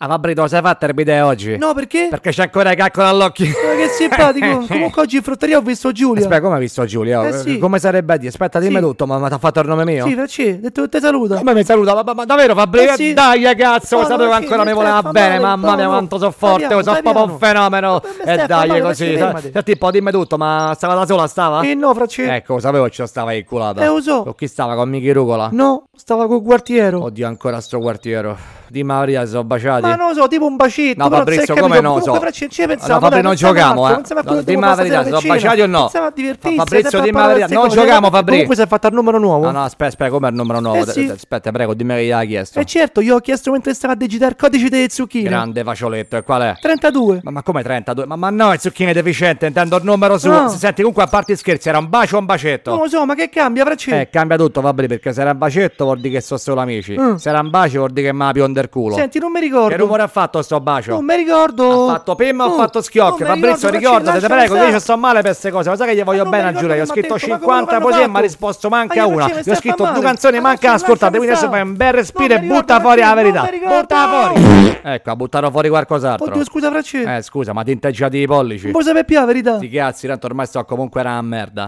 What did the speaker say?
Ah, vabbè, tu lo sai fatta il bidè oggi? No, perché? Perché c'è ancora i all'occhio. Ma che simpatico. Comunque oggi in frutteria ho visto Giulia. Aspetta, come hai visto Giulia? Eh, sì. Come sarebbe a dire? Aspetta, dimmi sì. tutto, ma, ma ti ha fatto il nome mio? Sì, perché? Ho detto che ti saluta. Come mi saluta? Ma, ma, ma davvero, Fabri? Eh, sì. Dai, cazzo, no, lo sapevo che ancora mi voleva bene. Mamma mia, quanto so forte, so proprio un fenomeno. E eh, dai, così. Senti un po', dimmi tutto, ma stava da sola, stava? Eh no, Fracci. Ecco, sapevo che ci stava inculata. Eh, lo so. Con chi stava? Con Michi Rugola? No. Stava col quartiero. Oddio, ancora sto quartiero. Di Maria si sono baciati. Ma non lo so, tipo un bacetto. No, Fabrizio, come no? So. Fabrizio, ci pensiamo. No, Fabrizio, non giochiamo, eh. No, di Maria, sono baciati o no? a divertirsi. Fabrizio, di Maria, non eh. giochiamo, Fabrizio. Comunque si è fatto il numero nuovo. No, no, aspetta, aspetta, come il numero nuovo? Eh aspetta, prego, dimmi che gli ha chiesto. E eh, certo, io ho chiesto mentre stava a digitare il codice delle zucchine. Grande facioletto, e qual è? 32. Ma, come 32? Ma, no, il zucchine è deficiente, intendo il numero suo. Senti, comunque, a parte scherzi, era un bacio o un bacetto? Non lo so, ma che cambia, Fabrizio? Eh, cambia tutto, Fabrizio, perché se era un bacetto vuol dire che sono solo amici. Mm. Se era un bacio vuol dire che mi ha piondo il culo. Senti, non mi ricordo. Che rumore ha fatto sto bacio? Non mi ricordo. Ha fatto Pim, o mm. fatto schiocco? Fabrizio, ricordate, ti prego, io ci sto male per queste cose. Ma sai che gli voglio bene a Giulia? Ho scritto 50 poesie e mi ha risposto manca una. Gli ho scritto due canzoni, manca ascoltate. Quindi adesso fai un bel respiro e butta fuori la verità. Butta fuori. Ecco, ha buttato fuori qualcos'altro. Oddio, scusa, Francesco. Eh, scusa, ma tinteggiati i pollici. Non vuoi sapere più la verità? Ti cazzi, tanto ormai sto comunque era una merda.